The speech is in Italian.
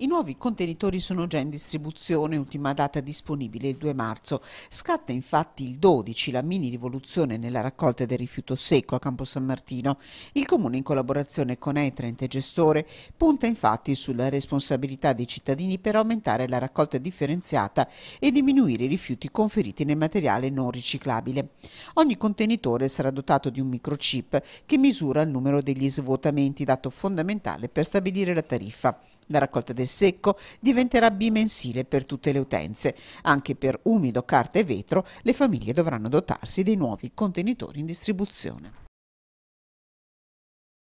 I nuovi contenitori sono già in distribuzione, ultima data disponibile il 2 marzo. Scatta infatti il 12 la mini rivoluzione nella raccolta del rifiuto secco a Campo San Martino. Il Comune, in collaborazione con Etrent e Gestore, punta infatti sulla responsabilità dei cittadini per aumentare la raccolta differenziata e diminuire i rifiuti conferiti nel materiale non riciclabile. Ogni contenitore sarà dotato di un microchip che misura il numero degli svuotamenti, dato fondamentale per stabilire la tariffa. La raccolta del secco diventerà bimensile per tutte le utenze. Anche per umido, carta e vetro le famiglie dovranno dotarsi dei nuovi contenitori in distribuzione.